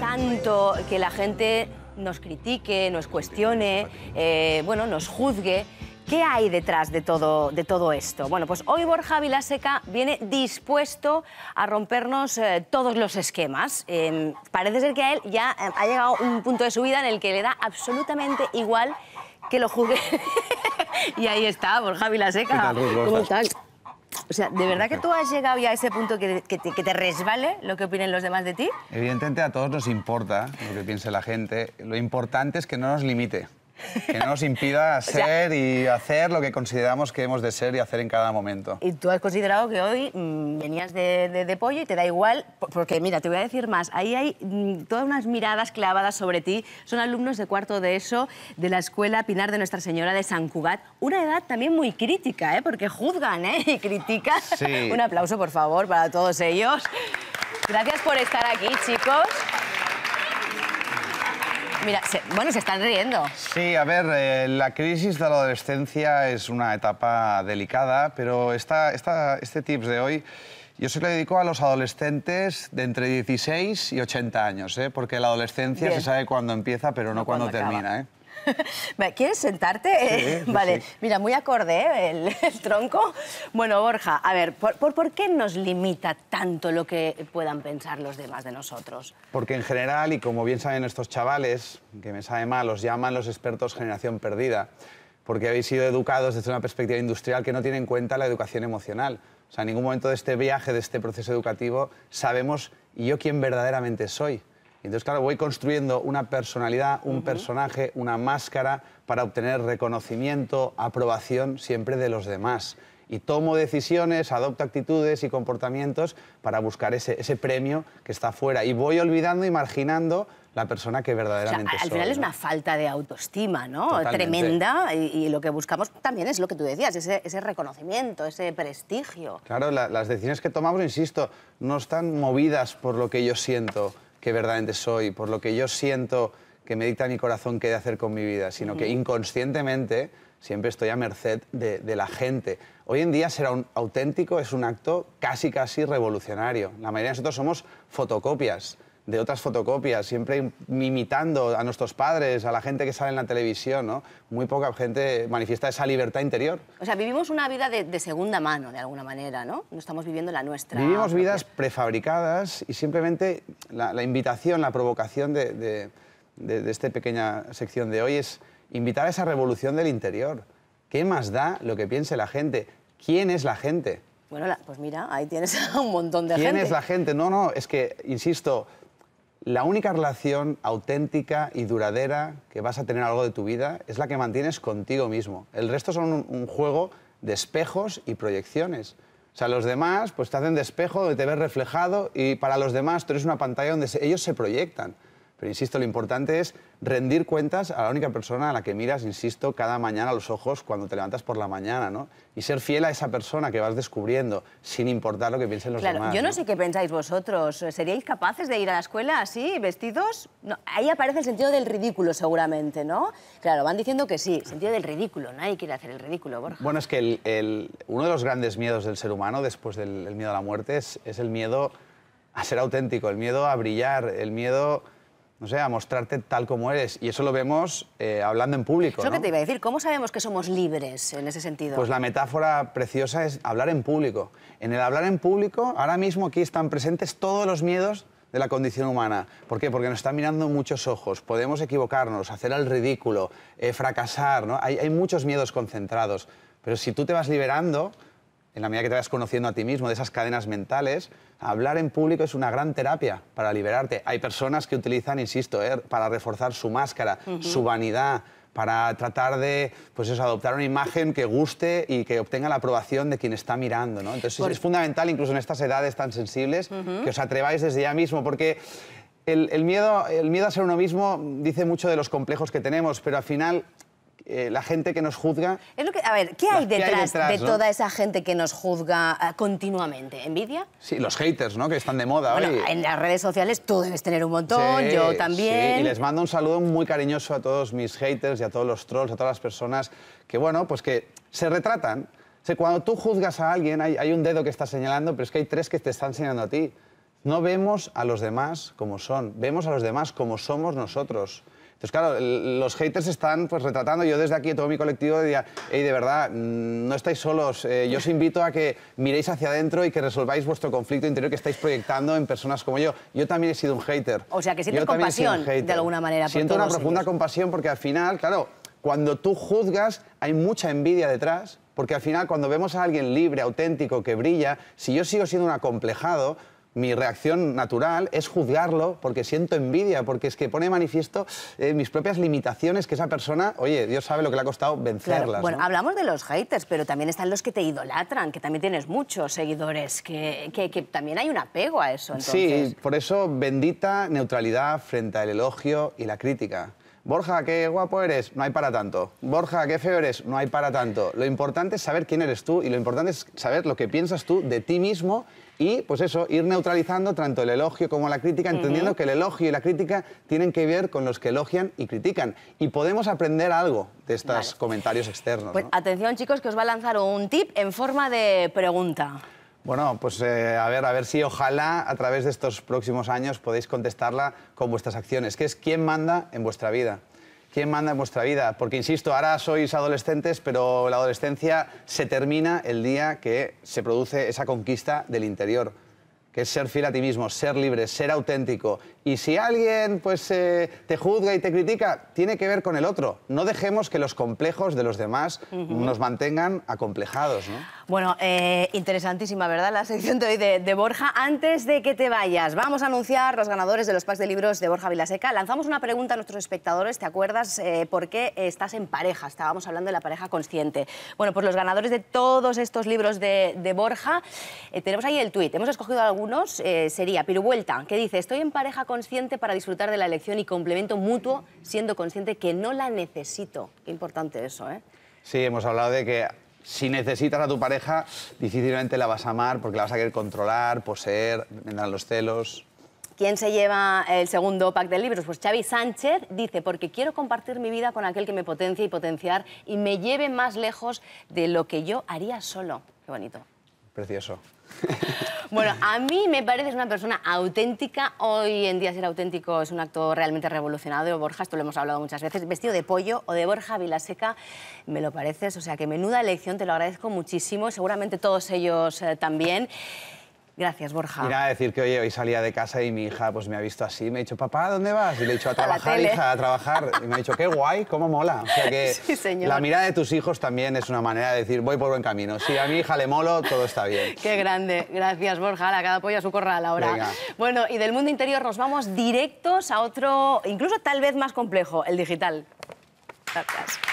tanto que la gente nos critique, nos cuestione, eh, bueno, nos juzgue. ¿Qué hay detrás de todo, de todo esto? Bueno, pues hoy Borja Vilaseca viene dispuesto a rompernos eh, todos los esquemas. Em, parece ser que a él ya eh, ha llegado un punto de su vida en el que le da absolutamente igual que lo juzgue. y ahí está, Borja Vilaseca. ¿Qué tal? O sea, ¿de verdad que tú has llegado ya a ese punto que, te, que te resbale lo que opinen los demás de ti? Evidentemente a todos nos importa lo que piense la gente. Lo importante es que no nos limite que no nos impida ser y hacer lo que consideramos que hemos de ser y hacer en cada momento. Y tú has considerado que hoy mm, venías de, de, de, pollo y te da igual, porque mira, te voy a decir más, ahí hay mm, todas unas miradas clavadas sobre ti, son alumnos de cuarto de ESO de la Escuela Pinar de Nuestra Señora de San Cugat, una edad también muy crítica, ¿eh? porque juzgan ¿eh? y critican. Un aplauso, por favor, para todos ellos. Gracias por estar aquí, chicos mira, bueno, se están riendo. Sí, a ver, eh, la crisis de la adolescencia es una etapa delicada, pero este tips de hoy... Yo se lo dedico a los adolescentes de entre 16 y 80 años, ¿eh? porque la adolescencia se sabe cuándo empieza, pero no, cuándo termina. ¿eh? ¿Quieres sentarte? Eh, vale, mira, muy acorde ¿eh? el, tronco. Bueno, Borja, a ver, ¿por, por, por qué nos limita tanto lo que puedan pensar los demás de nosotros? Porque en general, y como bien saben estos chavales, que me sabe mal, los llaman los expertos generación perdida, porque habéis sido educados desde una perspectiva industrial que no tiene en cuenta la educación emocional. O sea, en ningún momento de este viaje, de este proceso educativo, sabemos yo quién verdaderamente soy. Entonces, claro, voy construyendo una personalidad, un personaje, una máscara para obtener reconocimiento, aprobación siempre de los demás. Y tomo decisiones, adopto actitudes y comportamientos para buscar ese, premio que está fuera. Y voy olvidando y marginando la persona que verdaderamente al soy. Al final es una falta de autoestima, ¿no? Tremenda. Y, lo que buscamos también es lo que tú decías, ese, reconocimiento, ese prestigio. Claro, las decisiones que tomamos, insisto, no están movidas por lo que yo siento que verdaderamente soy, por lo que yo siento que me dicta mi corazón qué de hacer con mi vida, sino que inconscientemente siempre estoy a merced de, la gente. Hoy en día será un auténtico es un acto casi, casi revolucionario. La mayoría de nosotros somos fotocopias de otras fotocopias, siempre imitando a nuestros padres, a la gente que sale en la televisión, ¿no? Muy poca gente manifiesta esa libertad interior. O sea, vivimos una vida de, segunda mano, de alguna manera, ¿no? No estamos viviendo la nuestra. Vivimos vidas prefabricadas y simplemente la, invitación, la provocación de, de, esta pequeña sección de hoy es invitar a esa revolución del interior. ¿Qué más da lo que piense la gente? ¿Quién es la gente? Bueno, pues mira, ahí tienes a un montón de gente. ¿Quién es la gente? No, no, es que, insisto, la única relación auténtica y duradera que vas a tener algo de tu vida es la que mantienes contigo mismo. El resto son un, juego de espejos y proyecciones. O sea, los demás pues te hacen de espejo, te ves reflejado y para los demás tú eres una pantalla donde ellos se proyectan. Pero insisto, lo importante es rendir cuentas a la única persona a la que miras, insisto, cada mañana a los ojos cuando te levantas por la mañana, ¿no? Y ser fiel a esa persona que vas descubriendo, sin importar lo que piensen los claro, demás. Yo no, sé qué pensáis vosotros. ¿Seríais capaces de ir a la escuela así, vestidos? No, ahí aparece el sentido del ridículo, seguramente, ¿no? Claro, van diciendo que sí, sentido del ridículo. Nadie quiere hacer el ridículo, Borja. Bueno, es que el, uno de los grandes miedos del ser humano, después del miedo a la muerte, es, es el miedo a ser auténtico, el miedo a brillar, el miedo no sé, a mostrarte tal como eres. Y eso lo vemos eh, hablando en público. Eso lo que te iba a decir, ¿cómo sabemos que somos libres en ese sentido? Pues la metáfora preciosa es hablar en público. En el hablar en público, ahora mismo aquí están presentes todos los miedos de la condición humana. ¿Por qué? Porque nos están mirando muchos ojos. Podemos equivocarnos, hacer el ridículo, eh, fracasar. ¿no? Hay, hay muchos miedos concentrados. Pero si tú te vas liberando, en la medida que te vayas conociendo a ti mismo, de esas cadenas mentales, hablar en público es una gran terapia para liberarte. Hay personas que utilizan, insisto, eh, para reforzar su máscara, su vanidad, para tratar de pues eso, adoptar una imagen que guste y que obtenga la aprobación de quien está mirando. ¿no? Entonces es fundamental, incluso en estas edades tan sensibles, que os atreváis desde ya mismo, porque el, miedo, el miedo a ser uno mismo dice mucho de los complejos que tenemos, pero al final eh, la gente que nos juzga. a ver, ¿qué hay detrás, de toda esa gente que nos juzga eh, continuamente? ¿Envidia? Sí, los haters, ¿no? Que están de moda bueno, En las redes sociales tú debes tener un montón, yo también. Sí. Y les mando un saludo muy cariñoso a todos mis haters y a todos los trolls, a todas las personas que, bueno, pues que se retratan. O cuando tú juzgas a alguien, hay, hay un dedo que está señalando, pero es que hay tres que te están señalando a ti. No vemos a los demás como son, vemos a los demás como somos nosotros. Entonces, claro, los haters están pues retratando. Yo desde aquí, todo mi colectivo, diría, hey, de verdad, mm, no estáis solos. Eh, yo os invito a que miréis hacia adentro y que resolváis vuestro conflicto interior que estáis proyectando en personas como yo. Yo también he sido un hater. O sea, que sientes compasión, de alguna manera. Por Siento una profunda compasión porque al final, claro, cuando tú juzgas, hay mucha envidia detrás. Porque al final, cuando vemos a alguien libre, auténtico, que brilla, si yo sigo siendo un acomplejado, mi reacción natural es juzgarlo porque siento envidia, porque es que pone manifiesto eh, mis propias limitaciones que esa persona, oye, Dios sabe lo que le ha costado vencerlas. Bueno, hablamos de los haters, pero también están los que te idolatran, que también tienes muchos seguidores, que, también hay un apego a eso. Sí, por eso bendita neutralidad frente al elogio y la crítica. Borja, qué guapo eres, no hay para tanto. Borja, qué feo eres, no hay para tanto. Lo importante es saber quién eres tú y lo importante es saber lo que piensas tú de ti mismo y, pues eso, ir neutralizando tanto el elogio como la crítica, entendiendo que el elogio y la crítica tienen que ver con los que elogian y critican. Y podemos aprender algo de estos comentarios externos. Pues atención, chicos, que os va a lanzar un tip en forma de pregunta. Bueno, pues eh, a ver, a ver si ojalá a través de estos próximos años podéis contestarla con vuestras acciones, que es quién manda en vuestra vida. ¿Quién manda en vuestra vida? Porque, insisto, ahora sois adolescentes, pero la adolescencia se termina el día que se produce esa conquista del interior que es ser fiel a ti mismo, ser libre, ser auténtico. Y si alguien pues, eh, te juzga y te critica, tiene que ver con el otro. No dejemos que los complejos de los demás nos mantengan acomplejados. ¿no? Bueno, eh, interesantísima, ¿verdad? La sección de hoy de, Borja. Antes de que te vayas, vamos a anunciar los ganadores de los packs de libros de Borja Vilaseca. Lanzamos una pregunta a nuestros espectadores. ¿Te acuerdas eh, por qué estás en pareja? Estábamos hablando de la pareja consciente. Bueno, pues los ganadores de todos estos libros de, de Borja, tenemos ahí el tuit. Hemos escogido algún algunos eh, sería Vuelta, que dice, estoy en pareja consciente para disfrutar de la elección y complemento mutuo, siendo consciente que no la necesito. Qué importante eso, ¿eh? Sí, hemos hablado de que si necesitas a tu pareja, difícilmente la vas a amar porque la vas a querer controlar, poseer, vendrán los celos. ¿Quién se lleva el segundo pack de libros? Pues Xavi Sánchez dice, porque quiero compartir mi vida con aquel que me potencia y potenciar y me lleve más lejos de lo que yo haría solo. Qué bonito precioso. Bueno, a mí me pareces una persona auténtica. Hoy en día ser auténtico es un acto realmente revolucionado. Borja, esto lo hemos hablado muchas veces, vestido de pollo o de Borja Vilaseca, me lo pareces. O sea que menuda elección, te lo agradezco muchísimo. Seguramente todos ellos eh, también. Gracias, Borja. Mira, decir que oye, hoy salía de casa y mi hija pues me ha visto así, me ha dicho, papá, ¿dónde vas? Y le he dicho, a trabajar, hija, a trabajar. Y me ha dicho, qué guay, cómo mola. O sea que la mirada de tus hijos también es una manera de decir, voy por buen camino. Si a mi hija le molo, todo está bien. Qué grande. Gracias, Borja. La cada pollo a su corral ahora. Bueno, y del mundo interior nos vamos directos a otro, incluso tal vez más complejo, el digital. Gracias.